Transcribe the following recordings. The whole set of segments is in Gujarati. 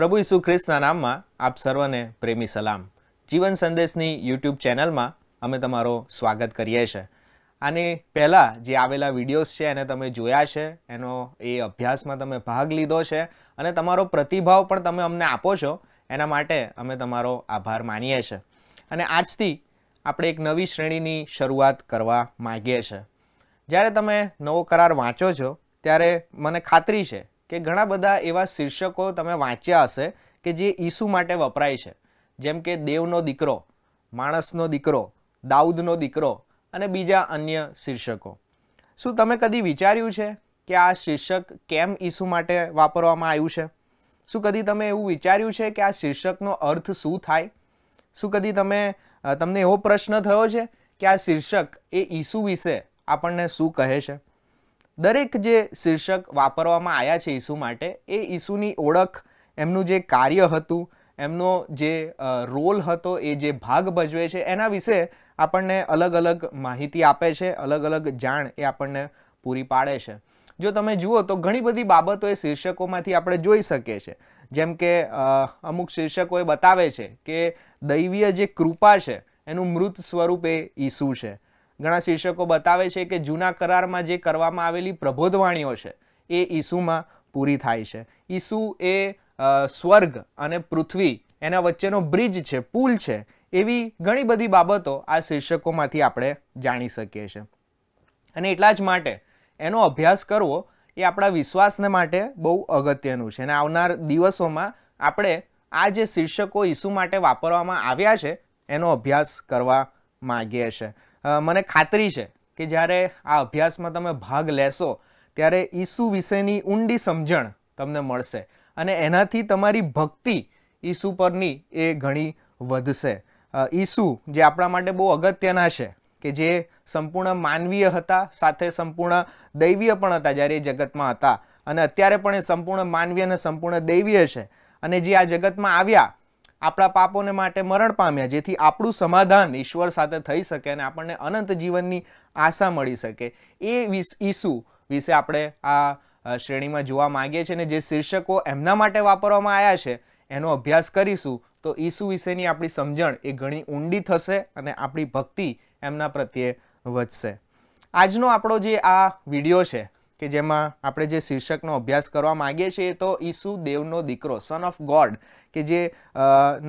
પ્રભુ ઈસુ ખ્રિસ્તના નામમાં આપ સર્વને પ્રેમી સલામ જીવન સંદેશની યુટ્યુબ ચેનલમાં અમે તમારો સ્વાગત કરીએ છીએ આને પહેલાં જે આવેલા વિડીયોઝ છે એને તમે જોયા છે એનો એ અભ્યાસમાં તમે ભાગ લીધો છે અને તમારો પ્રતિભાવ પણ તમે અમને આપો છો એના માટે અમે તમારો આભાર માનીએ છીએ અને આજથી આપણે એક નવી શ્રેણીની શરૂઆત કરવા માગીએ છીએ જ્યારે તમે નવો કરાર વાંચો છો ત્યારે મને ખાતરી છે કે ઘણા બધા એવા શીર્ષકો તમે વાંચ્યા હશે કે જે ઈસુ માટે વપરાય છે જેમ કે દેવનો દીકરો માણસનો દીકરો દાઉદનો દીકરો અને બીજા અન્ય શીર્ષકો શું તમે કદી વિચાર્યું છે કે આ શીર્ષક કેમ ઈસુ માટે વાપરવામાં આવ્યું છે શું કદી તમે એવું વિચાર્યું છે કે આ શીર્ષકનો અર્થ શું થાય શું કદી તમે તમને એવો પ્રશ્ન થયો છે કે આ શીર્ષક એ ઈસુ વિશે આપણને શું કહે છે દરેક જે શીર્ષક વાપરવામાં આવ્યા છે ઈસુ માટે એ ઈસુની ઓળખ એમનું જે કાર્ય હતું એમનો જે રોલ હતો એ જે ભાગ ભજવે છે એના વિશે આપણને અલગ અલગ માહિતી આપે છે અલગ અલગ જાણ એ આપણને પૂરી પાડે છે જો તમે જુઓ તો ઘણી બધી બાબતો એ શીર્ષકોમાંથી આપણે જોઈ શકીએ છીએ જેમ કે અમુક શીર્ષકો એ બતાવે છે કે દૈવીય જે કૃપા છે એનું મૃત સ્વરૂપ એ ઈસુ છે ઘણા શીર્ષકો બતાવે છે કે જૂના કરારમાં જે કરવામાં આવેલી પ્રબોધવાણીઓ છે એ ઈસુમાં પૂરી થાય છે ઈસુ એ સ્વર્ગ અને પૃથ્વી એના વચ્ચેનો બ્રિજ છે પુલ છે એવી ઘણી બધી બાબતો આ શીર્ષકોમાંથી આપણે જાણી શકીએ છીએ અને એટલા જ માટે એનો અભ્યાસ કરવો એ આપણા વિશ્વાસને માટે બહુ અગત્યનું છે અને આવનાર દિવસોમાં આપણે આ જે શીર્ષકો ઈસુ માટે વાપરવામાં આવ્યા છે એનો અભ્યાસ કરવા માગીએ છીએ મને ખાતરી છે કે જ્યારે આ અભ્યાસમાં તમે ભાગ લેશો ત્યારે ઈસુ વિશેની ઊંડી સમજણ તમને મળશે અને એનાથી તમારી ભક્તિ ઈસુ પરની એ ઘણી વધશે ઈસુ જે આપણા માટે બહુ અગત્યના છે કે જે સંપૂર્ણ માનવીય હતા સાથે સંપૂર્ણ દૈવીય પણ હતા જ્યારે એ જગતમાં હતા અને અત્યારે પણ એ સંપૂર્ણ માનવીય અને સંપૂર્ણ દૈવીય છે અને જે આ જગતમાં આવ્યા આપણા પાપોને માટે મરણ પામ્યા જેથી આપણું સમાધાન ઈશ્વર સાથે થઈ શકે અને આપણને અનંત જીવનની આશા મળી શકે એ ઈસુ વિશે આપણે આ શ્રેણીમાં જોવા માગીએ છીએ અને જે શીર્ષકો એમના માટે વાપરવામાં આવ્યા છે એનો અભ્યાસ કરીશું તો ઈસુ વિશેની આપણી સમજણ એ ઘણી ઊંડી થશે અને આપણી ભક્તિ એમના પ્રત્યે વધશે આજનો આપણો જે આ વિડીયો છે કે જેમાં આપણે જે શીર્ષકનો અભ્યાસ કરવા માગીએ છીએ તો ઈસુ દેવનો દીકરો સન ઓફ ગોડ કે જે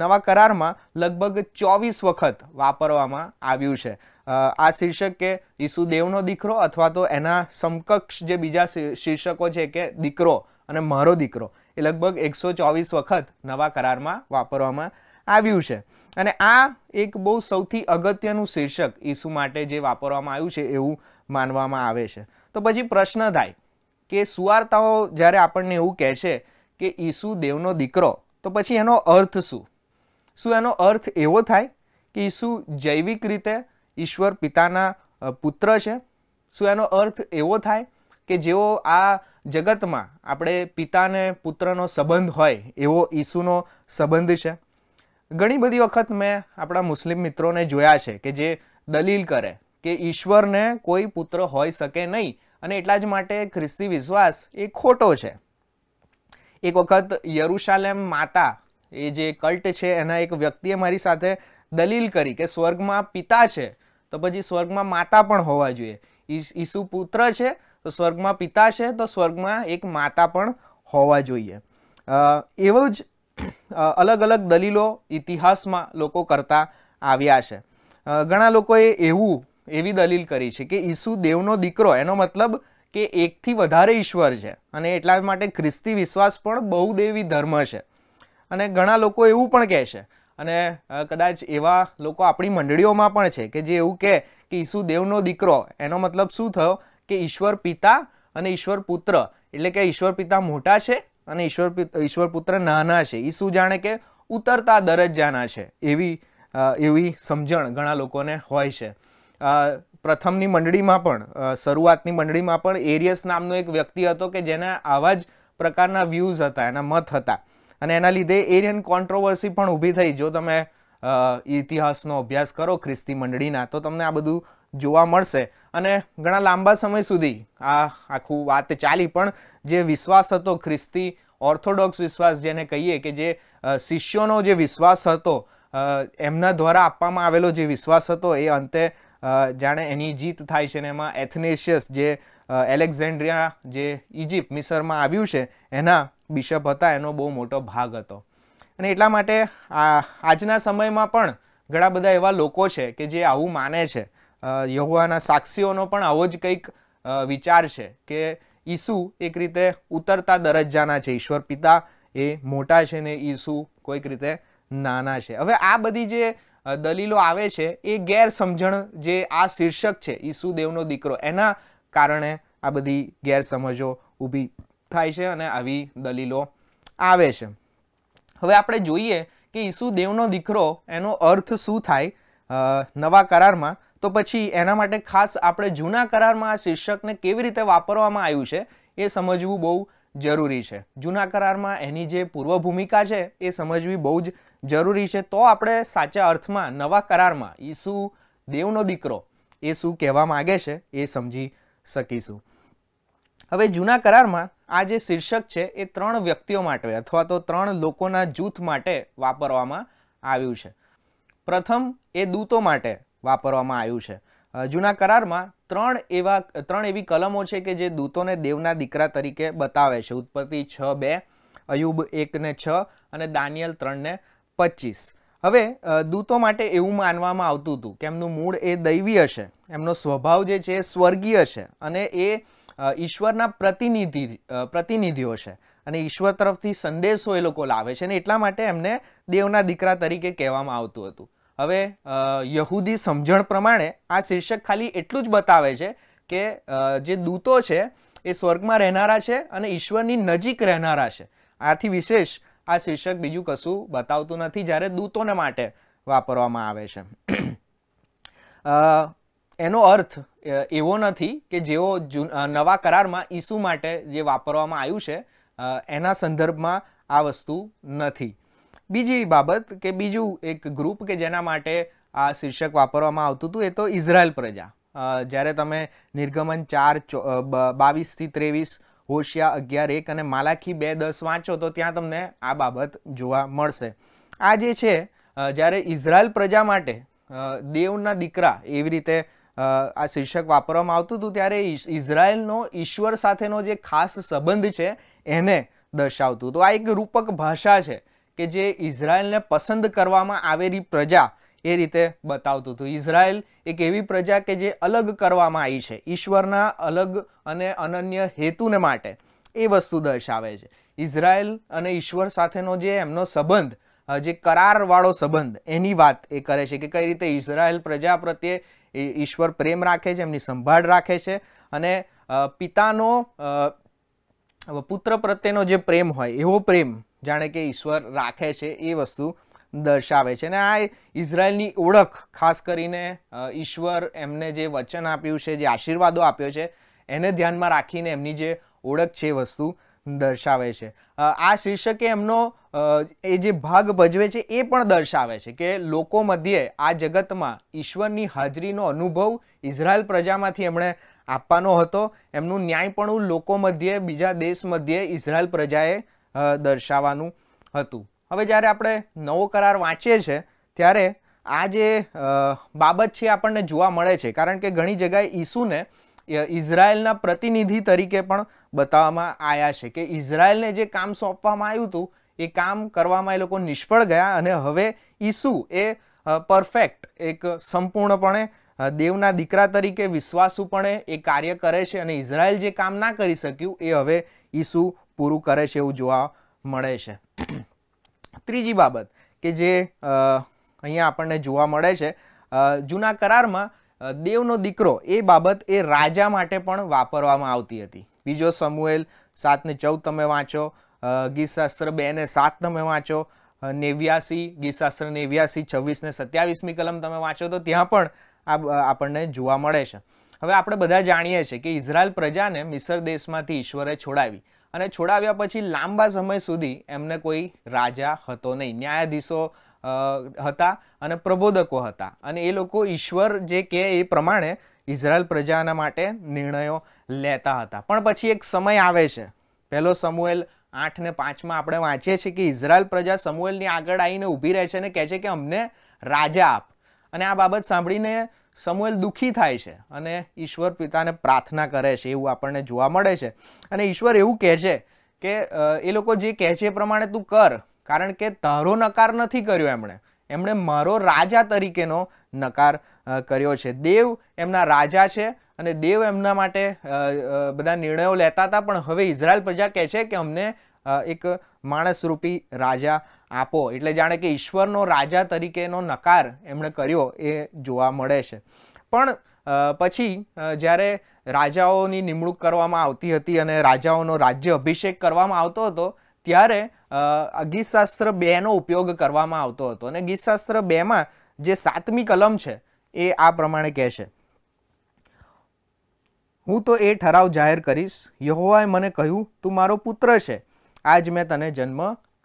નવા કરારમાં લગભગ ચોવીસ વખત વાપરવામાં આવ્યું છે આ શીર્ષક કે ઈસુ દેવનો દીકરો અથવા તો એના સમકક્ષ જે બીજા શીર્ષકો છે કે દીકરો અને મારો દીકરો એ લગભગ એકસો ચોવીસ વખત નવા કરારમાં વાપરવામાં આવ્યું છે અને આ એક બહુ સૌથી અગત્યનું શીર્ષક ઈસુ માટે જે વાપરવામાં આવ્યું છે એવું માનવામાં આવે છે તો પછી પ્રશ્ન થાય કે સુવાર્તાઓ જ્યારે આપણને એવું કહે છે કે ઈસુ દેવનો દીકરો તો પછી એનો અર્થ શું શું એનો અર્થ એવો થાય કે ઈસુ જૈવિક રીતે ઈશ્વર પિતાના પુત્ર છે શું એનો અર્થ એવો થાય કે જેઓ આ જગતમાં આપણે પિતાને પુત્રનો સંબંધ હોય એવો ઈસુનો સંબંધ છે ઘણી બધી વખત મેં આપણા મુસ્લિમ મિત્રોને જોયા છે કે જે દલીલ કરે કે ઈશ્વરને કોઈ પુત્ર હોઈ શકે નહીં અને એટલા જ માટે ખ્રિસ્તી વિશ્વાસ એ ખોટો છે એક વખત યરુશાલેમ માતા એ જે કલ્ટ છે એના એક વ્યક્તિએ મારી સાથે દલીલ કરી કે સ્વર્ગમાં પિતા છે તો પછી સ્વર્ગમાં માતા પણ હોવા જોઈએ ઈસુ પુત્ર છે તો સ્વર્ગમાં પિતા છે તો સ્વર્ગમાં એક માતા પણ હોવા જોઈએ એવો જ અલગ અલગ દલીલો ઇતિહાસમાં લોકો કરતા આવ્યા છે ઘણા લોકોએ એવું એવી દલીલ કરી છે કે ઈસુ દેવનો દીકરો એનો મતલબ કે એકથી વધારે ઈશ્વર છે અને એટલા માટે ખ્રિસ્તી વિશ્વાસ પણ બહુદેવી ધર્મ છે અને ઘણા લોકો એવું પણ કહે છે અને કદાચ એવા લોકો આપણી મંડળીઓમાં પણ છે કે જે એવું કહે કે ઈસુ દેવનો દીકરો એનો મતલબ શું થયો કે ઈશ્વર પિતા અને ઈશ્વર પુત્ર એટલે કે ઈશ્વર પિતા મોટા છે અને ઈશ્વર ઈશ્વર પુત્ર નાના છે ઈસુ જાણે કે ઉતરતા દરજ્જાના છે એવી એવી સમજણ ઘણા લોકોને હોય છે પ્રથમની મંડળીમાં પણ શરૂઆતની મંડળીમાં પણ એરિયસ નામનો એક વ્યક્તિ હતો કે જેના આવા જ પ્રકારના વ્યૂઝ હતા એના મત હતા અને એના લીધે એરિયન કોન્ટ્રોવર્સી પણ ઊભી થઈ જો તમે ઇતિહાસનો અભ્યાસ કરો ખ્રિસ્તી મંડળીના તો તમને આ બધું જોવા મળશે અને ઘણા લાંબા સમય સુધી આ આખું વાત ચાલી પણ જે વિશ્વાસ હતો ખ્રિસ્તી ઓર્થોડોક્સ વિશ્વાસ જેને કહીએ કે જે શિષ્યોનો જે વિશ્વાસ હતો એમના દ્વારા આપવામાં આવેલો જે વિશ્વાસ હતો એ અંતે જાણે એની જીત થાય છે ને એમાં એથનેશિયસ જે એલેક્ઝેન્ડ્રિયા જે ઇજિપ્ત મિસરમાં આવ્યું છે એના બિશપ હતા એનો બહુ મોટો ભાગ હતો અને એટલા માટે આજના સમયમાં પણ ઘણા બધા એવા લોકો છે કે જે આવું માને છે યહુઆના સાક્ષીઓનો પણ આવો જ કંઈક વિચાર છે કે ઈસુ એક રીતે ઉતરતા દરજ્જાના છે ઈશ્વર પિતા એ મોટા છે ને ઈસુ કોઈક રીતે નાના છે હવે આ બધી જે દલીલો આવે છે એ ગેરસમજણ જે આ શીર્ષક છે ઈસુદેવનો દીકરો એના કારણે આ બધી ગેરસમજો ઊભી થાય છે અને આવી દલીલો આવે છે હવે આપણે જોઈએ કે ઈસુદેવનો દીકરો એનો અર્થ શું થાય નવા કરારમાં તો પછી એના માટે ખાસ આપણે જૂના કરારમાં આ શીર્ષકને કેવી રીતે વાપરવામાં આવ્યું છે એ સમજવું બહુ જરૂરી છે જૂના કરારમાં એની જે પૂર્વ ભૂમિકા છે એ સમજવી બહુ જ જરૂરી છે તો આપણે સાચા અર્થમાં નવા કરારમાં ઈસુ દેવનો દીકરો એ શું કહેવા માગે છે એ સમજી શકીશું હવે જૂના કરારમાં આ જે શીર્ષક છે એ ત્રણ વ્યક્તિઓ માટે અથવા તો ત્રણ લોકોના જૂથ માટે વાપરવામાં આવ્યું છે પ્રથમ એ દૂતો માટે વાપરવામાં આવ્યું છે જૂના કરારમાં ત્રણ એવા ત્રણ એવી કલમો છે કે જે દૂતોને દેવના દીકરા તરીકે બતાવે છે ઉત્પત્તિ છ બે અયુબ એક ને છ અને દાનિયલ ત્રણને પચીસ હવે દૂતો માટે એવું માનવામાં આવતું હતું કે એમનું મૂળ એ દૈવીય હશે એમનો સ્વભાવ જે છે એ સ્વર્ગીય છે અને એ ઈશ્વરના પ્રતિનિધિ પ્રતિનિધિઓ છે અને ઈશ્વર તરફથી સંદેશો એ લોકો લાવે છે અને એટલા માટે એમને દેવના દીકરા તરીકે કહેવામાં આવતું હતું હવે યહૂદી સમજણ પ્રમાણે આ શીર્ષક ખાલી એટલું જ બતાવે છે કે જે દૂતો છે એ સ્વર્ગમાં રહેનારા છે અને ઈશ્વરની નજીક રહેનારા છે આથી વિશેષ આ શીર્ષક બીજું કશું બતાવતું નથી જ્યારે દૂતોને માટે વાપરવામાં આવે છે એનો અર્થ એવો નથી કે જેઓ નવા કરારમાં ઈસુ માટે જે વાપરવામાં આવ્યું છે એના સંદર્ભમાં આ વસ્તુ નથી બીજી બાબત કે બીજું એક ગ્રુપ કે જેના માટે આ શીર્ષક વાપરવામાં આવતું હતું એ તો ઇઝરાયલ પ્રજા જ્યારે તમે નિર્ગમન ચાર બાવીસથી ત્રેવીસ હોશિયા અગિયાર એક અને માલાખી બે દસ વાંચો તો ત્યાં તમને આ બાબત જોવા મળશે આ જે છે જ્યારે ઇઝરાયલ પ્રજા માટે દેવના દીકરા એવી રીતે આ શીર્ષક વાપરવામાં આવતું હતું ત્યારે ઇઝરાયલનો ઈશ્વર સાથેનો જે ખાસ સંબંધ છે એને દર્શાવતું તો આ એક રૂપક ભાષા છે કે જે ઇઝરાયલને પસંદ કરવામાં આવેલી પ્રજા એ રીતે બતાવતું હતું ઇઝરાયલ એક એવી પ્રજા કે જે અલગ કરવામાં આવી છે ઈશ્વરના અલગ અને અનન્ય હેતુને માટે એ વસ્તુ દર્શાવે છે ઇઝરાયલ અને ઈશ્વર સાથેનો જે એમનો સંબંધ જે કરારવાળો સંબંધ એની વાત એ કરે છે કે કઈ રીતે ઇઝરાયલ પ્રજા પ્રત્યે ઈશ્વર પ્રેમ રાખે છે એમની સંભાળ રાખે છે અને પિતાનો પુત્ર પ્રત્યેનો જે પ્રેમ હોય એવો પ્રેમ જાણે કે ઈશ્વર રાખે છે એ વસ્તુ દર્શાવે છે અને આ ઇઝરાયલની ઓળખ ખાસ કરીને ઈશ્વર એમને જે વચન આપ્યું છે જે આશીર્વાદો આપ્યો છે એને ધ્યાનમાં રાખીને એમની જે ઓળખ છે વસ્તુ દર્શાવે છે આ શીર્ષકે એમનો એ જે ભાગ ભજવે છે એ પણ દર્શાવે છે કે લોકો મધ્યે આ જગતમાં ઈશ્વરની હાજરીનો અનુભવ ઇઝરાયલ પ્રજામાંથી એમણે આપવાનો હતો એમનું ન્યાયપણું લોકો મધ્યે બીજા દેશ મધ્યે ઇઝરાયલ પ્રજાએ દર્શાવવાનું હતું હવે જ્યારે આપણે નવો કરાર વાંચીએ છીએ ત્યારે આ જે બાબત છે આપણને જોવા મળે છે કારણ કે ઘણી જગ્યાએ ઈસુને ઇઝરાયલના પ્રતિનિધિ તરીકે પણ બતાવવામાં આવ્યા છે કે ઇઝરાયલને જે કામ સોંપવામાં આવ્યું હતું એ કામ કરવામાં એ લોકો નિષ્ફળ ગયા અને હવે ઈસુ એ પરફેક્ટ એક સંપૂર્ણપણે દેવના દીકરા તરીકે વિશ્વાસુપણે એ કાર્ય કરે છે અને ઇઝરાયલ જે કામ ના કરી શક્યું એ હવે ઈસુ પૂરું કરે છે એવું જોવા મળે છે ત્રીજી બાબત કે જે અહીંયા આપણને જોવા મળે છે જૂના કરારમાં દેવનો દીકરો એ બાબત એ રાજા માટે પણ વાપરવામાં આવતી હતી બીજો સમુએલ સાતને ચૌદ તમે વાંચો ગીતશાસ્ત્ર બે ને સાત તમે વાંચો નેવ્યાસી ગીતશાસ્ત્ર નેવ્યાસી છવ્વીસને સત્યાવીસમી કલમ તમે વાંચો તો ત્યાં પણ આ આપણને જોવા મળે છે હવે આપણે બધા જાણીએ છીએ કે ઇઝરાયલ પ્રજાને મિસર દેશમાંથી ઈશ્વરે છોડાવી અને છોડાવ્યા પછી લાંબા સમય સુધી એમને કોઈ રાજા હતો નહીં ન્યાયાધીશો હતા અને પ્રબોધકો હતા અને એ લોકો ઈશ્વર જે કહે એ પ્રમાણે ઇઝરાયલ પ્રજાના માટે નિર્ણયો લેતા હતા પણ પછી એક સમય આવે છે પહેલો સમુએલ આઠ ને પાંચમાં આપણે વાંચીએ છીએ કે ઇઝરાયલ પ્રજા સમુએલની આગળ આવીને ઊભી રહે છે અને કહે છે કે અમને રાજા આપ અને આ બાબત સાંભળીને સમુએલ દુઃખી થાય છે અને ઈશ્વર પિતાને પ્રાર્થના કરે છે એવું આપણને જોવા મળે છે અને ઈશ્વર એવું કહે છે કે એ લોકો જે કહે છે એ પ્રમાણે તું કર કારણ કે તારો નકાર નથી કર્યો એમણે એમણે મારો રાજા તરીકેનો નકાર કર્યો છે દેવ એમના રાજા છે અને દેવ એમના માટે બધા નિર્ણયો લેતા હતા પણ હવે ઇઝરાયલ પ્રજા કહે છે કે અમને એક માણસરૂપી રાજા આપો એટલે જાણે કે ઈશ્વરનો રાજા તરીકેનો નકાર એમણે કર્યો એ જોવા મળે છે પણ પછી જ્યારે રાજાઓની નિમણૂક કરવામાં આવતી હતી અને રાજાઓનો રાજ્ય અભિષેક કરવામાં આવતો હતો ત્યારે ગીતશાસ્ત્ર બેનો ઉપયોગ કરવામાં આવતો હતો અને ગીતશાસ્ત્ર બેમાં જે સાતમી કલમ છે એ આ પ્રમાણે કહે છે હું તો એ ઠરાવ જાહેર કરીશ યહોવાએ મને કહ્યું તું મારો પુત્ર છે આજ મેં તને જન્મ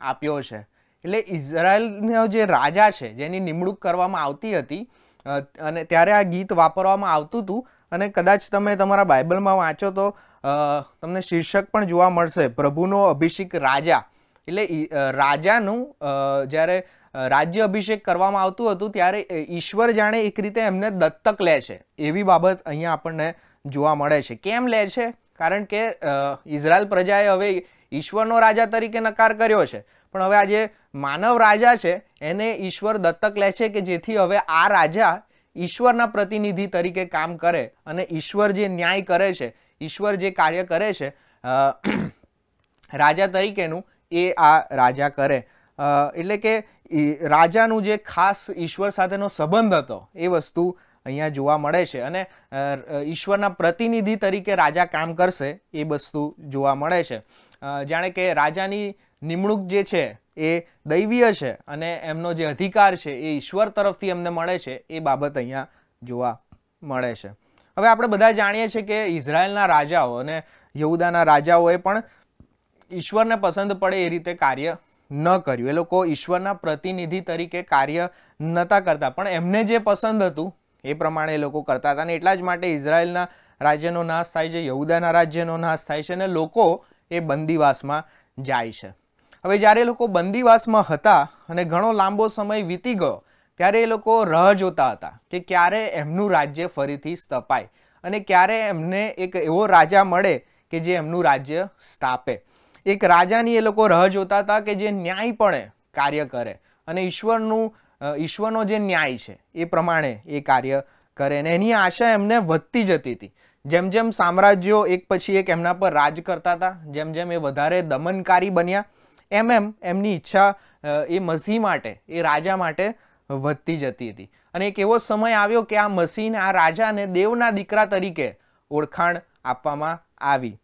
આપ્યો છે એટલે ઇઝરાયલનો જે રાજા છે જેની નિમણૂક કરવામાં આવતી હતી અને ત્યારે આ ગીત વાપરવામાં આવતું હતું અને કદાચ તમે તમારા બાઇબલમાં વાંચો તો તમને શીર્ષક પણ જોવા મળશે પ્રભુનો અભિષેક રાજા એટલે રાજાનું જ્યારે રાજ્ય અભિષેક કરવામાં આવતું હતું ત્યારે ઈશ્વર જાણે એક રીતે એમને દત્તક લે છે એવી બાબત અહીંયા આપણને જોવા મળે છે કેમ લે છે કારણ કે ઇઝરાયલ પ્રજાએ હવે ઈશ્વરનો રાજા તરીકે નકાર કર્યો છે પણ હવે આ જે માનવ રાજા છે એને ઈશ્વર દત્તક લે છે કે જેથી હવે આ રાજા ઈશ્વરના પ્રતિનિધિ તરીકે કામ કરે અને ઈશ્વર જે ન્યાય કરે છે ઈશ્વર જે કાર્ય કરે છે રાજા તરીકેનું એ આ રાજા કરે એટલે કે રાજાનું જે ખાસ ઈશ્વર સાથેનો સંબંધ હતો એ વસ્તુ અહીંયા જોવા મળે છે અને ઈશ્વરના પ્રતિનિધિ તરીકે રાજા કામ કરશે એ વસ્તુ જોવા મળે છે જાણે કે રાજાની નિમણૂક જે છે એ દૈવીય છે અને એમનો જે અધિકાર છે એ ઈશ્વર તરફથી એમને મળે છે એ બાબત અહીંયા જોવા મળે છે હવે આપણે બધા જાણીએ છીએ કે ઇઝરાયલના રાજાઓ અને યહુદાના રાજાઓએ પણ ઈશ્વરને પસંદ પડે એ રીતે કાર્ય ન કર્યું એ લોકો ઈશ્વરના પ્રતિનિધિ તરીકે કાર્ય નહોતા કરતા પણ એમને જે પસંદ હતું એ પ્રમાણે એ લોકો કરતા હતા અને એટલા જ માટે ઇઝરાયલના રાજ્યનો નાશ થાય છે યહુદાના રાજ્યનો નાશ થાય છે અને લોકો એ બંદીવાસમાં જાય છે હવે જ્યારે એ લોકો બંદીવાસમાં હતા અને ઘણો લાંબો સમય વીતી ગયો ત્યારે એ લોકો રહ જોતા હતા કે ક્યારે એમનું રાજ્ય ફરીથી સ્થપાય અને ક્યારે એમને એક એવો રાજા મળે કે જે એમનું રાજ્ય સ્થાપે એક રાજાની એ લોકો રહ જોતા હતા કે જે ન્યાયપણે કાર્ય કરે અને ઈશ્વરનું ઈશ્વરનો જે ન્યાય છે એ પ્રમાણે એ કાર્ય કરે અને એની આશા એમને વધતી જતી હતી જેમ જેમ સામ્રાજ્યો એક પછી એક એમના પર રાજ કરતા હતા જેમ જેમ એ વધારે દમનકારી બન્યા એમ એમ એમની ઈચ્છા એ મસી માટે એ રાજા માટે વધતી જતી હતી અને એક એવો સમય આવ્યો કે આ મસીહને આ રાજાને દેવના દીકરા તરીકે ઓળખાણ આપવામાં આવી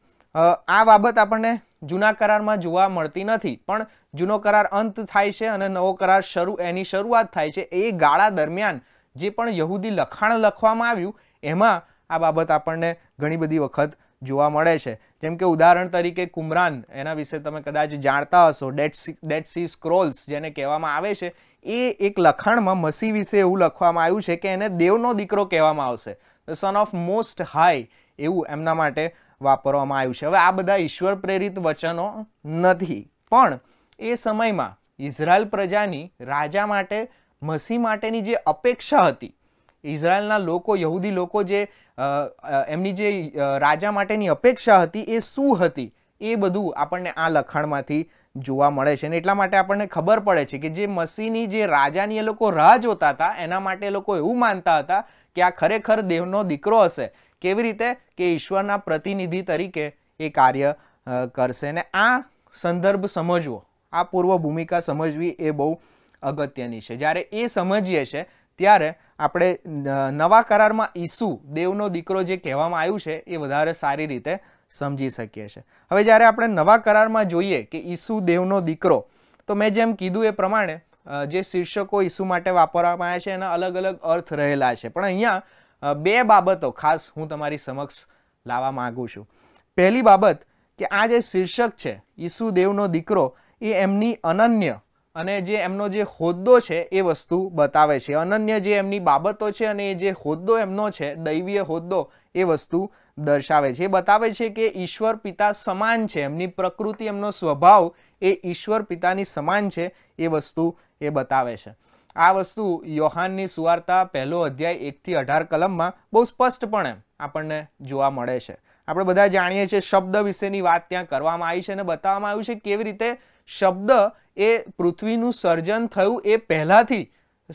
આ બાબત આપણને જૂના કરારમાં જોવા મળતી નથી પણ જૂનો કરાર અંત થાય છે અને નવો કરાર શરૂ એની શરૂઆત થાય છે એ ગાળા દરમિયાન જે પણ યહૂદી લખાણ લખવામાં આવ્યું એમાં આ બાબત આપણને ઘણી બધી વખત જોવા મળે છે જેમ કે ઉદાહરણ તરીકે કુમરાન એના વિશે તમે કદાચ જાણતા હશો Dead Sea Dead Sea Scrolls જેને કહેવામાં આવે છે એ એક લખાણમાં મસી વિશે એવું લખવામાં આવ્યું છે કે એને દેવનો દીકરો કહેવામાં આવશે the son of most high એવું એમના માટે વાપરવામાં આવ્યું છે હવે આ બધા ઈશ્વર પ્રેરિત વચનો નથી પણ એ સમયમાં ઇઝરાયલ પ્રજાની રાજા માટે મસી માટેની જે અપેક્ષા હતી ઇઝરાયલના લોકો યહૂદી લોકો જે એમની જે રાજા માટેની અપેક્ષા હતી એ શું હતી એ બધું આપણને આ લખાણમાંથી જોવા મળે છે અને એટલા માટે આપણને ખબર પડે છે કે જે મસીની જે રાજાની એ લોકો રાહ જોતા હતા એના માટે એ લોકો એવું માનતા હતા કે આ ખરેખર દેવનો દીકરો હશે કેવી રીતે કે ઈશ્વરના પ્રતિનિધિ તરીકે એ કાર્ય કરશે અને આ સંદર્ભ સમજવો આ પૂર્વ ભૂમિકા સમજવી એ બહુ અગત્યની છે જ્યારે એ સમજીએ છીએ ત્યારે આપણે નવા કરારમાં ઈસુ દેવનો દીકરો જે કહેવામાં આવ્યું છે એ વધારે સારી રીતે સમજી શકીએ છીએ હવે જ્યારે આપણે નવા કરારમાં જોઈએ કે ઈસુ દેવનો દીકરો તો મેં જેમ કીધું એ પ્રમાણે જે શીર્ષકો ઈસુ માટે વાપરવામાં આવ્યા છે એના અલગ અલગ અર્થ રહેલા છે પણ અહીંયા બે બાબતો ખાસ હું તમારી સમક્ષ લાવવા માગું છું પહેલી બાબત કે આ જે શીર્ષક છે ઈસુ દેવનો દીકરો એ એમની અનન્ય અને જે એમનો જે હોદ્દો છે એ વસ્તુ બતાવે છે અનન્ય જે એમની બાબતો છે અને એ જે હોદ્દો એમનો છે દૈવીય હોદ્દો એ વસ્તુ દર્શાવે છે એ બતાવે છે કે ઈશ્વર પિતા સમાન છે એમની પ્રકૃતિ એમનો સ્વભાવ એ ઈશ્વર પિતાની સમાન છે એ વસ્તુ એ બતાવે છે આ વસ્તુ યોહાનની સુવાર્તા પહેલો અધ્યાય એકથી અઢાર કલમમાં બહુ સ્પષ્ટપણે આપણને જોવા મળે છે આપણે બધા જાણીએ છીએ શબ્દ વિશેની વાત ત્યાં કરવામાં આવી છે અને બતાવવામાં આવ્યું છે કેવી રીતે શબ્દ એ પૃથ્વીનું સર્જન થયું એ પહેલાંથી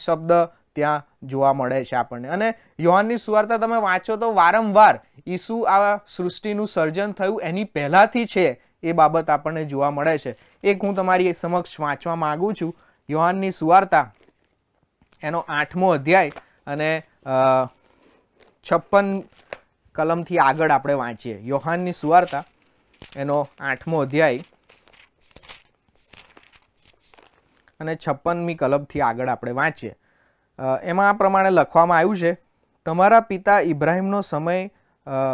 શબ્દ ત્યાં જોવા મળે છે આપણને અને યોહાનની સુવાર્તા તમે વાંચો તો વારંવાર ઈસુ આ સૃષ્ટિનું સર્જન થયું એની પહેલાંથી છે એ બાબત આપણને જોવા મળે છે એક હું તમારી સમક્ષ વાંચવા માગું છું યોહાનની સુવાર્તા એનો આઠમો અધ્યાય અને છપ્પન કલમથી આગળ આપણે વાંચીએ યોહાનની સુવાર્તા એનો આઠમો અધ્યાય અને છપ્પનમી કલબથી આગળ આપણે વાંચીએ એમાં આ પ્રમાણે લખવામાં આવ્યું છે તમારા પિતા ઇબ્રાહીમનો સમય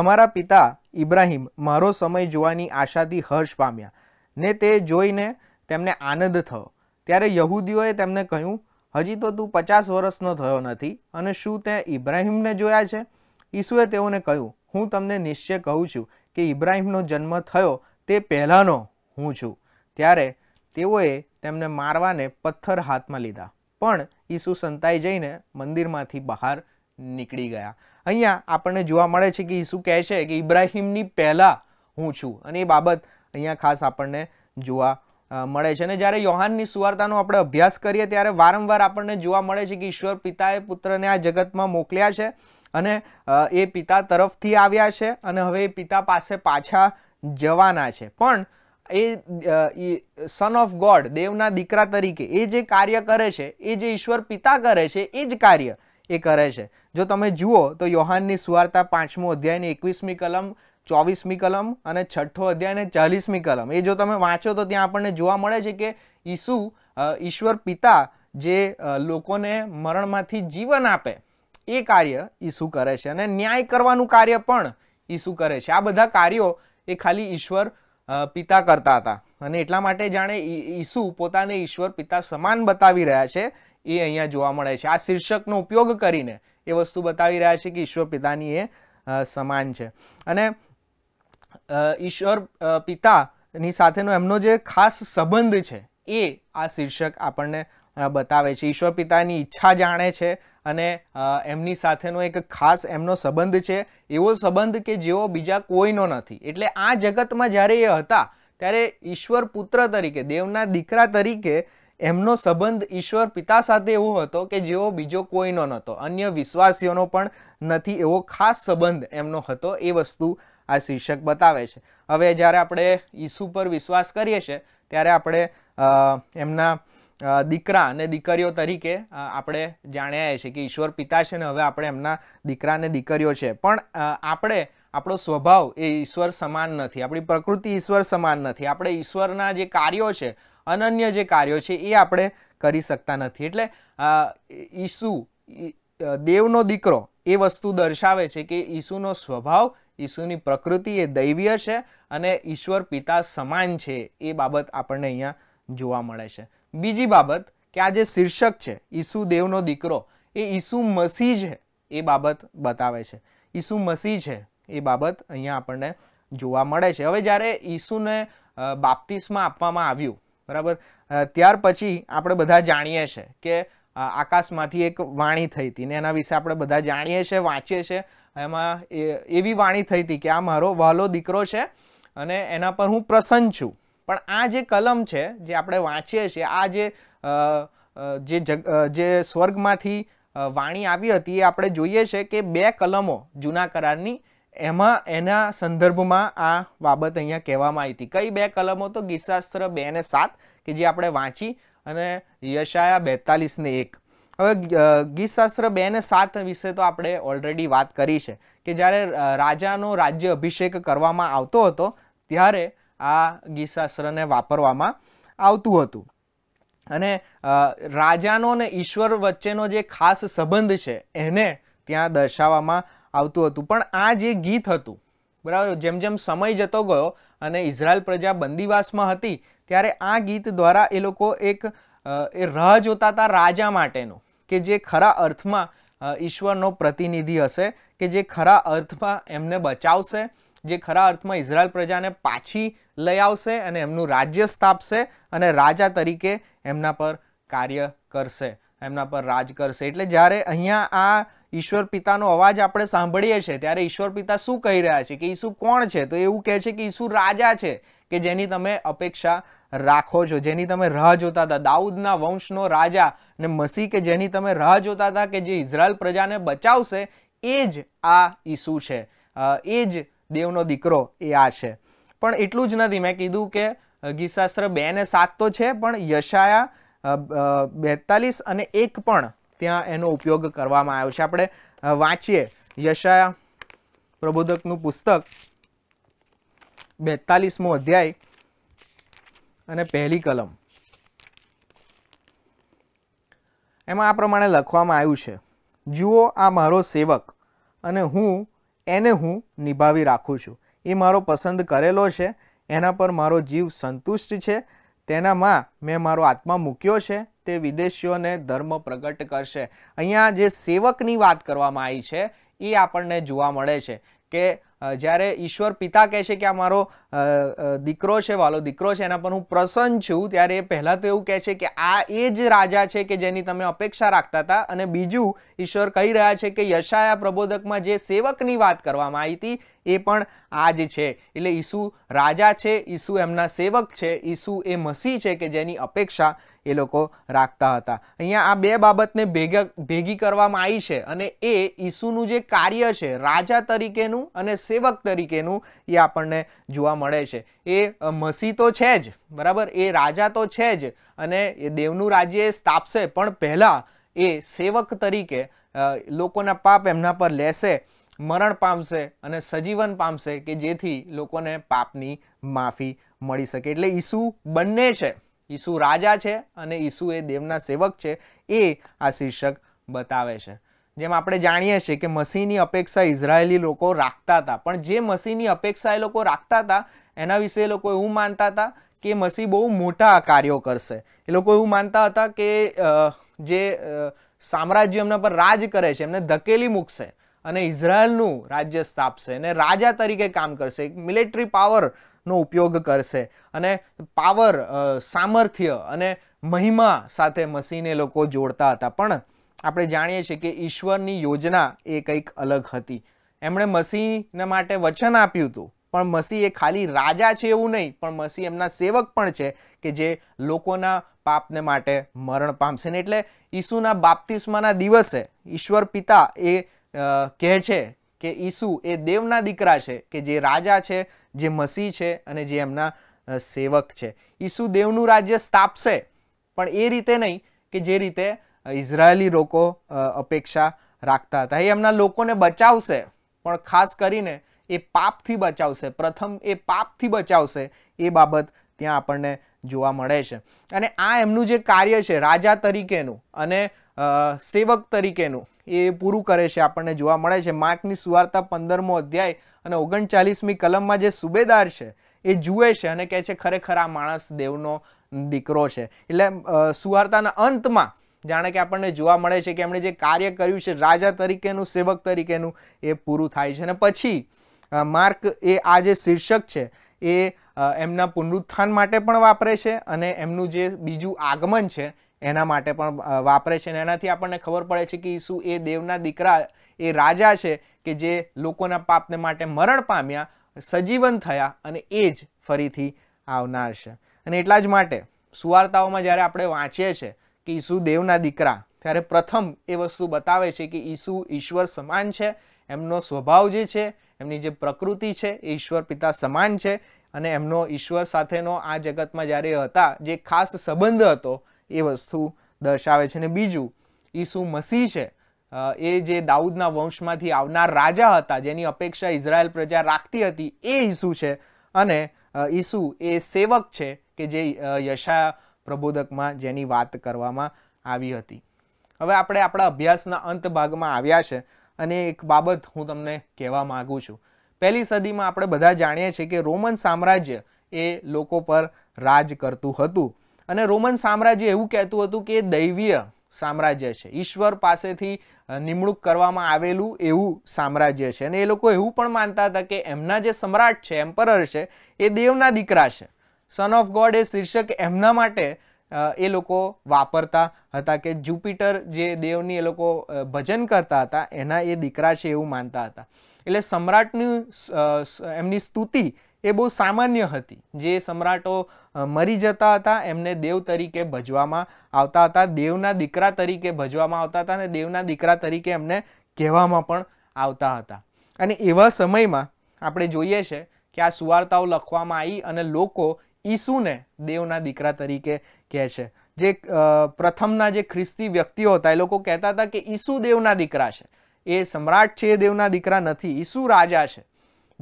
તમારા પિતા ઇબ્રાહીમ મારો સમય જોવાની આશાથી હર્ષ પામ્યા ને તે જોઈને તેમને આનંદ થયો ત્યારે યહૂદીઓએ તેમને કહ્યું હજી તો તું પચાસ વર્ષનો થયો નથી અને શું તે ઇબ્રાહીમને જોયા છે ઈસુએ તેઓને કહ્યું હું તમને નિશ્ચય કહું છું કે ઇબ્રાહીમનો જન્મ થયો તે પહેલાંનો હું છું ત્યારે તેઓએ તેમને મારવાને પથ્થર હાથમાં લીધા પણ ઈસુ સંતાઈ જઈને મંદિરમાંથી બહાર નીકળી ગયા અહીંયા આપણને જોવા મળે છે કે ઈસુ કહે છે કે ઇબ્રાહિમની પહેલાં હું છું અને એ બાબત અહીંયા ખાસ આપણને જોવા મળે છે અને જ્યારે યોહાનની સુવાર્તાનો આપણે અભ્યાસ કરીએ ત્યારે વારંવાર આપણને જોવા મળે છે કે ઈશ્વર પિતાએ પુત્રને આ જગતમાં મોકલ્યા છે અને એ પિતા તરફથી આવ્યા છે અને હવે એ પિતા પાસે પાછા જવાના છે પણ એ સન ઓફ ગોડ દેવના દીકરા તરીકે એ જે કાર્ય કરે છે એ જે ઈશ્વર પિતા કરે છે એ જ કાર્ય એ કરે છે જો તમે જુઓ તો યોહાનની સુવાર્તા પાંચમો અધ્યાયની એકવીસમી કલમ ચોવીસમી કલમ અને છઠ્ઠો અધ્યાય અને ચાલીસમી કલમ એ જો તમે વાંચો તો ત્યાં આપણને જોવા મળે છે કે ઈસુ ઈશ્વર પિતા જે લોકોને મરણમાંથી જીવન આપે એ કાર્ય ઈસુ કરે છે અને ન્યાય કરવાનું કાર્ય પણ ઈસુ કરે છે આ બધા કાર્યો એ ખાલી ઈશ્વર પિતા કરતા હતા અને એટલા માટે જાણે ઈસુ પોતાને ઈશ્વર પિતા સમાન બતાવી રહ્યા છે એ અહીંયા જોવા મળે છે આ શીર્ષકનો ઉપયોગ કરીને એ વસ્તુ બતાવી રહ્યા છે કે ઈશ્વર પિતાની એ સમાન છે અને ઈશ્વર પિતાની સાથેનો એમનો જે ખાસ સંબંધ છે એ આ શીર્ષક આપણને બતાવે છે ઈશ્વર પિતાની ઈચ્છા જાણે છે અને એમની સાથેનો એક ખાસ એમનો સંબંધ છે એવો સંબંધ કે જેઓ બીજા કોઈનો નથી એટલે આ જગતમાં જ્યારે એ હતા ત્યારે ઈશ્વર પુત્ર તરીકે દેવના દીકરા તરીકે એમનો સંબંધ ઈશ્વર પિતા સાથે એવો હતો કે જેવો બીજો કોઈનો નહોતો અન્ય વિશ્વાસીઓનો પણ નથી એવો ખાસ સંબંધ એમનો હતો એ વસ્તુ આ શીર્ષક બતાવે છે હવે જ્યારે આપણે ઈસુ પર વિશ્વાસ કરીએ છીએ ત્યારે આપણે એમના દીકરા અને દીકરીઓ તરીકે આપણે જાણ્યા છે કે ઈશ્વર પિતા છે ને હવે આપણે એમના દીકરા અને દીકરીઓ છે પણ આપણે આપણો સ્વભાવ એ ઈશ્વર સમાન નથી આપણી પ્રકૃતિ ઈશ્વર સમાન નથી આપણે ઈશ્વરના જે કાર્યો છે અનન્ય જે કાર્યો છે એ આપણે કરી શકતા નથી એટલે ઈસુ દેવનો દીકરો એ વસ્તુ દર્શાવે છે કે ઈસુનો સ્વભાવ ઈસુની પ્રકૃતિ એ દૈવીય છે અને ઈશ્વર પિતા સમાન છે એ બાબત આપણને અહીંયા જોવા મળે છે બીજી બાબત કે આ જે શીર્ષક છે ઈસુ દેવનો દીકરો એ ઈસુ મસીહ છે એ બાબત બતાવે છે ઈસુ મસીહ છે એ બાબત અહીંયા આપણને જોવા મળે છે હવે જ્યારે ઈસુને બાપ્તિસમાં આપવામાં આવ્યું બરાબર ત્યાર પછી આપણે બધા જાણીએ છીએ કે આકાશમાંથી એક વાણી થઈ હતી ને એના વિશે આપણે બધા જાણીએ છીએ વાંચીએ છીએ એમાં એવી વાણી થઈ હતી કે આ મારો વહાલો દીકરો છે અને એના પર હું પ્રસન્ન છું પણ આ જે કલમ છે જે આપણે વાંચીએ છીએ આ જે જે જગ જે સ્વર્ગમાંથી વાણી આવી હતી એ આપણે જોઈએ છે કે બે કલમો જૂના કરારની એમાં એના સંદર્ભમાં આ બાબત અહીંયા કહેવામાં આવી હતી કઈ બે કલમો તો ગીતશાસ્ત્ર બે ને સાત કે જે આપણે વાંચી અને યશાયા બેતાલીસ ને એક હવે ગીતશાસ્ત્ર બે ને સાત વિશે તો આપણે ઓલરેડી વાત કરી છે કે જ્યારે રાજાનો રાજ્ય અભિષેક કરવામાં આવતો હતો ત્યારે આ ગીશાસ્ત્રને વાપરવામાં આવતું હતું અને રાજાનો અને ઈશ્વર વચ્ચેનો જે ખાસ સંબંધ છે એને ત્યાં દર્શાવવામાં આવતું હતું પણ આ જે ગીત હતું બરાબર જેમ જેમ સમય જતો ગયો અને ઇઝરાયલ પ્રજા બંદીવાસમાં હતી ત્યારે આ ગીત દ્વારા એ લોકો એક એ રાહ જોતા હતા રાજા માટેનો કે જે ખરા અર્થમાં ઈશ્વરનો પ્રતિનિધિ હશે કે જે ખરા અર્થમાં એમને બચાવશે જે ખરા અર્થમાં ઇઝરાયલ પ્રજાને પાછી લઈ આવશે અને એમનું રાજ્ય સ્થાપશે અને રાજા તરીકે એમના પર કાર્ય કરશે એમના પર રાજ કરશે એટલે જ્યારે અહીંયા આ ઈશ્વર પિતાનો અવાજ આપણે સાંભળીએ છીએ ત્યારે ઈશ્વર પિતા શું કહી રહ્યા છે કે ઈસુ કોણ છે તો એવું કહે છે કે ઈસુ રાજા છે કે જેની તમે અપેક્ષા રાખો છો જેની તમે રાહ જોતા હતા દાઉદના વંશનો રાજા ને મસી કે જેની તમે રાહ જોતા હતા કે જે ઇઝરાયલ પ્રજાને બચાવશે એ જ આ ઈસુ છે એ જ દેવનો દીકરો એ આ છે પણ એટલું જ નથી મેં કીધું કે ગીતશાસ્ત્ર બે ને સાત તો છે પણ યશાયા બેતાલીસ અને એક પણ ત્યાં એનો ઉપયોગ કરવામાં આવ્યો છે આપણે વાંચીએ યશાયા પ્રબોધકનું પુસ્તક બેતાલીસમો અધ્યાય અને પહેલી કલમ એમાં આ પ્રમાણે લખવામાં આવ્યું છે જુઓ આ મારો સેવક અને હું એને હું નિભાવી રાખું છું એ મારો પસંદ કરેલો છે એના પર મારો જીવ સંતુષ્ટ છે તેનામાં મેં મારો આત્મા મૂક્યો છે તે વિદેશીઓને ધર્મ પ્રગટ કરશે અહીંયા જે સેવકની વાત કરવામાં આવી છે એ આપણને જોવા મળે છે કે જ્યારે ઈશ્વર પિતા કહે છે કે આ મારો દીકરો છે વાલો દીકરો છે એના પર હું પ્રસન્ન છું ત્યારે એ પહેલાં તો એવું કહે છે કે આ એ જ રાજા છે કે જેની તમે અપેક્ષા રાખતા હતા અને બીજું ઈશ્વર કહી રહ્યા છે કે યશાયા પ્રબોધકમાં જે સેવકની વાત કરવામાં આવી હતી એ પણ આ જ છે એટલે ઈસુ રાજા છે ઈસુ એમના સેવક છે ઈસુ એ મસી છે કે જેની અપેક્ષા એ લોકો રાખતા હતા અહીંયા આ બે બાબતને ભેગા ભેગી કરવામાં આવી છે અને એ ઈસુનું જે કાર્ય છે રાજા તરીકેનું અને સેવક તરીકેનું એ આપણને જોવા મળે છે એ મસી તો છે જ બરાબર એ રાજા તો છે જ અને એ દેવનું રાજ્ય એ સ્થાપશે પણ પહેલાં એ સેવક તરીકે લોકોના પાપ એમના પર લેશે મરણ પામશે અને સજીવન પામશે કે જેથી લોકોને પાપની માફી મળી શકે એટલે ઈસુ બંને છે ઈસુ રાજા છે અને ઈસુ એ દેવના સેવક છે એ આ શીર્ષક બતાવે છે જેમ આપણે જાણીએ છીએ કે મસીહની અપેક્ષા ઇઝરાયેલી લોકો રાખતા હતા પણ જે મસીહની અપેક્ષા એ લોકો રાખતા હતા એના વિશે એ લોકો એવું માનતા હતા કે મસીહ બહુ મોટા કાર્યો કરશે એ લોકો એવું માનતા હતા કે જે સામ્રાજ્ય એમના પર રાજ કરે છે એમને ધકેલી મૂકશે અને ઇઝરાયલનું રાજ્ય સ્થાપશે અને રાજા તરીકે કામ કરશે એક મિલિટરી પાવરનો ઉપયોગ કરશે અને પાવર સામર્થ્ય અને મહિમા સાથે મસીને લોકો જોડતા હતા પણ આપણે જાણીએ છીએ કે ઈશ્વરની યોજના એ કંઈક અલગ હતી એમણે મસીને માટે વચન આપ્યું હતું પણ મસી એ ખાલી રાજા છે એવું નહીં પણ મસી એમના સેવક પણ છે કે જે લોકોના પાપને માટે મરણ પામશે ને એટલે ઈસુના બાપ્તિસ્માના દિવસે ઈશ્વર પિતા એ કહે છે કે ઈસુ એ દેવના દીકરા છે કે જે રાજા છે જે મસી છે અને જે એમના સેવક છે ઈસુ દેવનું રાજ્ય સ્થાપશે પણ એ રીતે નહીં કે જે રીતે ઇઝરાયેલી લોકો અપેક્ષા રાખતા હતા એ એમના લોકોને બચાવશે પણ ખાસ કરીને એ પાપથી બચાવશે પ્રથમ એ પાપથી બચાવશે એ બાબત ત્યાં આપણને જોવા મળે છે અને આ એમનું જે કાર્ય છે રાજા તરીકેનું અને સેવક તરીકેનું એ પૂરું કરે છે આપણને જોવા મળે છે માર્કની સુવાર્તા પંદરમો અધ્યાય અને ઓગણચાલીસમી કલમમાં જે સુબેદાર છે એ જુએ છે અને કહે છે ખરેખર આ માણસ દેવનો દીકરો છે એટલે સુવાર્તાના અંતમાં જાણે કે આપણને જોવા મળે છે કે એમણે જે કાર્ય કર્યું છે રાજા તરીકેનું સેવક તરીકેનું એ પૂરું થાય છે અને પછી માર્ક એ આ જે શીર્ષક છે એ એમના પુનરુત્થાન માટે પણ વાપરે છે અને એમનું જે બીજું આગમન છે એના માટે પણ વાપરે છે અને એનાથી આપણને ખબર પડે છે કે ઈસુ એ દેવના દીકરા એ રાજા છે કે જે લોકોના પાપને માટે મરણ પામ્યા સજીવન થયા અને એ જ ફરીથી આવનાર છે અને એટલા જ માટે સુવાર્તાઓમાં જ્યારે આપણે વાંચીએ છીએ કે ઈસુ દેવના દીકરા ત્યારે પ્રથમ એ વસ્તુ બતાવે છે કે ઈસુ ઈશ્વર સમાન છે એમનો સ્વભાવ જે છે એમની જે પ્રકૃતિ છે એ ઈશ્વર પિતા સમાન છે અને એમનો ઈશ્વર સાથેનો આ જગતમાં જ્યારે હતા જે ખાસ સંબંધ હતો એ વસ્તુ દર્શાવે છે અને બીજું ઈસુ મસીહ છે એ જે દાઉદના વંશમાંથી આવનાર રાજા હતા જેની અપેક્ષા ઇઝરાયલ પ્રજા રાખતી હતી એ ઈસુ છે અને ઈસુ એ સેવક છે કે જે યશા પ્રબોધકમાં જેની વાત કરવામાં આવી હતી હવે આપણે આપણા અભ્યાસના અંત ભાગમાં આવ્યા છે અને એક બાબત હું તમને કહેવા માગું છું પહેલી સદીમાં આપણે બધા જાણીએ છીએ કે રોમન સામ્રાજ્ય એ લોકો પર રાજ કરતું હતું અને રોમન સામ્રાજ્ય એવું કહેતું હતું કે દૈવીય સામ્રાજ્ય છે ઈશ્વર પાસેથી નિમણૂક કરવામાં આવેલું એવું સામ્રાજ્ય છે અને એ લોકો એવું પણ માનતા હતા કે એમના જે સમ્રાટ છે એમ્પરર છે એ દેવના દીકરા છે સન ઓફ ગોડ એ શીર્ષક એમના માટે એ લોકો વાપરતા હતા કે જુપિટર જે દેવની એ લોકો ભજન કરતા હતા એના એ દીકરા છે એવું માનતા હતા એટલે સમ્રાટની એમની સ્તુતિ એ બહુ સામાન્ય હતી જે સમ્રાટો મરી જતા હતા એમને દેવ તરીકે ભજવામાં આવતા હતા દેવના દીકરા તરીકે ભજવામાં આવતા હતા અને દેવના દીકરા તરીકે એમને કહેવામાં પણ આવતા હતા અને એવા સમયમાં આપણે જોઈએ છે કે આ સુવાર્તાઓ લખવામાં આવી અને લોકો ઈસુને દેવના દીકરા તરીકે કહે છે જે પ્રથમના જે ખ્રિસ્તી વ્યક્તિઓ હતા એ લોકો કહેતા હતા કે ઈસુ દેવના દીકરા છે એ સમ્રાટ છે એ દેવના દીકરા નથી ઈસુ રાજા છે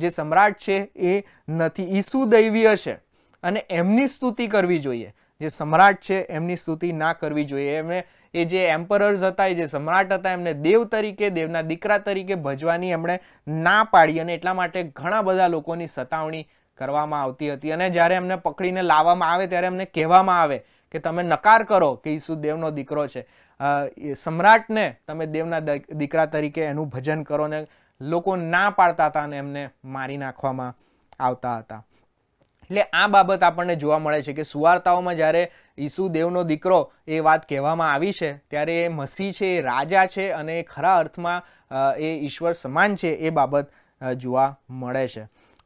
જે સમ્રાટ છે એ નથી ઈસુ દૈવીય છે અને એમની સ્તુતિ કરવી જોઈએ જે સમ્રાટ છે એમની સ્તુતિ ના કરવી જોઈએ એમને એ જે એમ્પરર્સ હતા એ જે સમ્રાટ હતા એમને દેવ તરીકે દેવના દીકરા તરીકે ભજવાની એમણે ના પાડી અને એટલા માટે ઘણા બધા લોકોની સતાવણી કરવામાં આવતી હતી અને જ્યારે એમને પકડીને લાવવામાં આવે ત્યારે એમને કહેવામાં આવે કે તમે નકાર કરો કે ઈસુ દેવનો દીકરો છે સમ્રાટને તમે દેવના દીકરા તરીકે એનું ભજન કરો ને લોકો ના પાડતા હતા અને એમને મારી નાખવામાં આવતા હતા એટલે આ બાબત આપણને જોવા મળે છે કે સુવાર્તાઓમાં જ્યારે ઈસુદેવનો દીકરો એ વાત કહેવામાં આવી છે ત્યારે એ મસી છે એ રાજા છે અને ખરા અર્થમાં એ ઈશ્વર સમાન છે એ બાબત જોવા મળે છે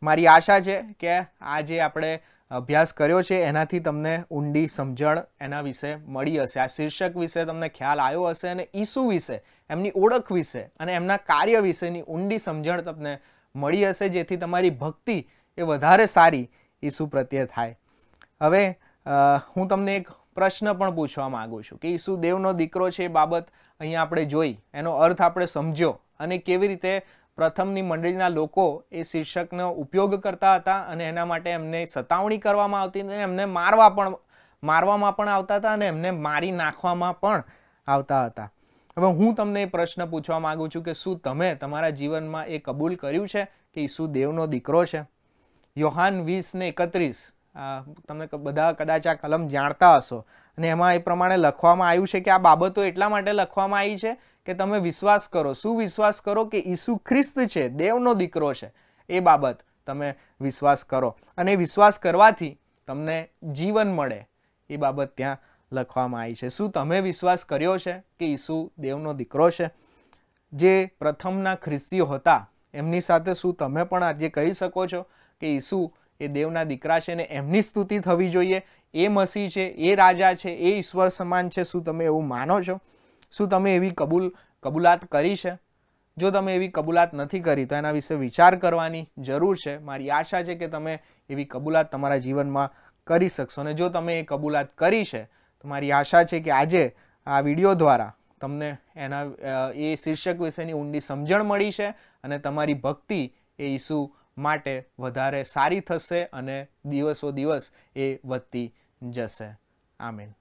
મારી આશા છે કે આ જે આપણે અભ્યાસ કર્યો છે એનાથી તમને ઊંડી સમજણ એના વિશે મળી હશે આ શીર્ષક વિશે તમને ખ્યાલ આવ્યો હશે અને ઈસુ વિશે એમની ઓળખ વિશે અને એમના કાર્ય વિશેની ઊંડી સમજણ તમને મળી હશે જેથી તમારી ભક્તિ એ વધારે સારી એ પ્રત્યે થાય હવે હું તમને એક પ્રશ્ન પણ પૂછવા માગું છું કે ઈસુદેવનો દીકરો છે એ બાબત અહીંયા આપણે જોઈ એનો અર્થ આપણે સમજ્યો અને કેવી રીતે પ્રથમની મંડળીના લોકો એ શીર્ષકનો ઉપયોગ કરતા હતા અને એના માટે એમને સતાવણી કરવામાં આવતી અને એમને મારવા પણ મારવામાં પણ આવતા હતા અને એમને મારી નાખવામાં પણ આવતા હતા હવે હું તમને એ પ્રશ્ન પૂછવા માગું છું કે શું તમે તમારા જીવનમાં એ કબૂલ કર્યું છે કે ઈસુ દેવનો દીકરો છે યોહાન વીસ ને એકત્રીસ તમે બધા કદાચ આ કલમ જાણતા હશો અને એમાં એ પ્રમાણે લખવામાં આવ્યું છે કે આ બાબતો એટલા માટે લખવામાં આવી છે કે તમે વિશ્વાસ કરો શું વિશ્વાસ કરો કે ઈસુ ખ્રિસ્ત છે દેવનો દીકરો છે એ બાબત તમે વિશ્વાસ કરો અને વિશ્વાસ કરવાથી તમને જીવન મળે એ બાબત ત્યાં લખવામાં આવી છે શું તમે વિશ્વાસ કર્યો છે કે ઈસુ દેવનો દીકરો છે જે પ્રથમના ખ્રિસ્તીઓ હતા એમની સાથે શું તમે પણ આજે કહી શકો છો કે ઈસુ એ દેવના દીકરા છે ને એમની સ્તુતિ થવી જોઈએ એ મસી છે એ રાજા છે એ ઈશ્વર સમાન છે શું તમે એવું માનો છો શું તમે એવી કબૂલ કબૂલાત કરી છે જો તમે એવી કબૂલાત નથી કરી તો એના વિશે વિચાર કરવાની જરૂર છે મારી આશા છે કે તમે એવી કબૂલાત તમારા જીવનમાં કરી શકશો અને જો તમે એ કબૂલાત કરી છે તો મારી આશા છે કે આજે આ વિડીયો દ્વારા તમને એના એ શીર્ષક વિશેની ઊંડી સમજણ મળી છે અને તમારી ભક્તિ એ ઈસુ માટે વધારે સારી થશે અને દિવસો દિવસ એ વધતી જશે આમીન